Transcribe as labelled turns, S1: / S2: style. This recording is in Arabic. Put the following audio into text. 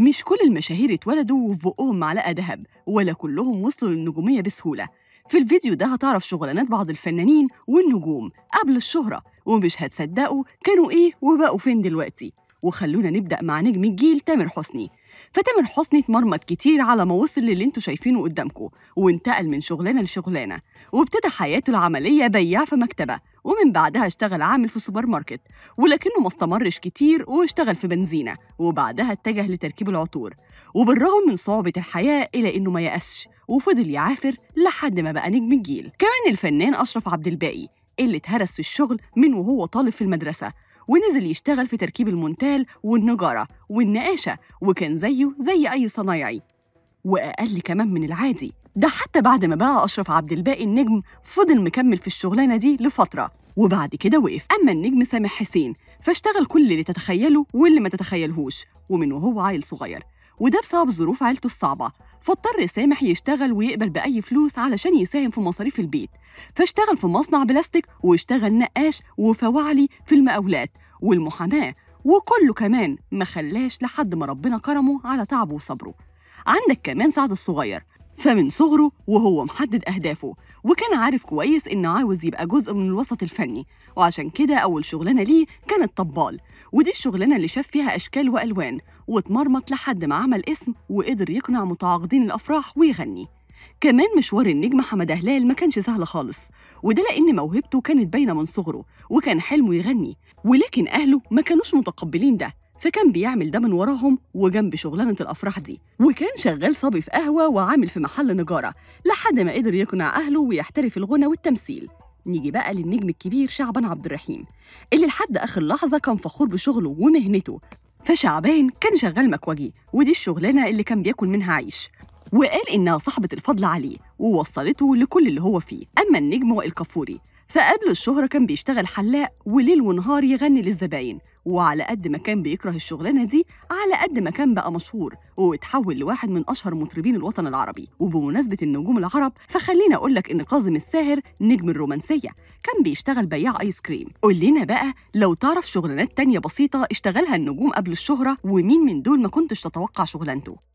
S1: مش كل المشاهير اتولدوا وفي بقهم معلقة ذهب ولا كلهم وصلوا للنجومية بسهولة في الفيديو ده هتعرف شغلانات بعض الفنانين والنجوم قبل الشهرة ومش هتصدقوا كانوا إيه وبقوا فين دلوقتي وخلونا نبدأ مع نجم الجيل تامر حسني فتامر حسني اتمرمط كتير على ما وصل للي انتوا شايفينه قدامكم وانتقل من شغلانة لشغلانة وابتدى حياته العملية بياع في مكتبة ومن بعدها اشتغل عامل في سوبر ماركت ولكنه ما استمرش كتير واشتغل في بنزينة وبعدها اتجه لتركيب العطور وبالرغم من صعوبة الحياة إلا إنه ما يأسش وفضل يعافر لحد ما بقى نجم الجيل كمان الفنان أشرف عبد الباقي اللي اتهرس في الشغل من وهو طالب في المدرسة ونزل يشتغل في تركيب المونتال والنجارة والنقاشة وكان زيه زي أي صنايعي وأقل كمان من العادي ده حتى بعد ما بقى أشرف عبد الباقي النجم فضل مكمل في الشغلانة دي لفترة وبعد كده وقف أما النجم سامح حسين فاشتغل كل اللي تتخيله واللي ما تتخيلهوش ومن وهو عيل صغير وده بسبب ظروف عيلته الصعبة فاضطر سامح يشتغل ويقبل بأي فلوس علشان يساهم في مصاريف البيت فاشتغل في مصنع بلاستيك واشتغل نقاش وفواعلي في المقاولات والمحاماة وكله كمان ما خلاش لحد ما ربنا كرمه على تعبه وصبره عندك كمان سعد الصغير فمن صغره وهو محدد أهدافه وكان عارف كويس إنه عاوز يبقى جزء من الوسط الفني وعشان كده أول شغلانة ليه كانت طبال ودي الشغلانة اللي شاف فيها أشكال وألوان واتمرمط لحد ما عمل اسم وقدر يقنع متعاقدين الأفراح ويغني كمان مشوار النجم حمد هلال ما كانش سهل خالص وده لأن موهبته كانت باينة من صغره وكان حلمه يغني ولكن أهله ما كانوش متقبلين ده فكان بيعمل ده من وراهم وجنب شغلانه الافراح دي وكان شغال صبي في قهوه وعامل في محل نجاره لحد ما قدر يقنع اهله ويحترف الغنى والتمثيل نيجي بقى للنجم الكبير شعبان عبد الرحيم اللي لحد اخر لحظه كان فخور بشغله ومهنته فشعبان كان شغال مكوجي ودي الشغلانه اللي كان بياكل منها عيش وقال انها صاحبه الفضل عليه ووصلته لكل اللي هو فيه اما النجم وائل كفوري فقبل الشهرة كان بيشتغل حلاق وليل ونهار يغني للزباين وعلى قد ما كان بيكره الشغلانة دي على قد ما كان بقى مشهور واتحول لواحد من أشهر مطربين الوطن العربي وبمناسبة النجوم العرب فخلينا أقولك إن كاظم الساهر نجم الرومانسية كان بيشتغل بياع آيس كريم قول لنا بقى لو تعرف شغلانات تانية بسيطة اشتغلها النجوم قبل الشهرة ومين من دول ما كنتش تتوقع شغلانته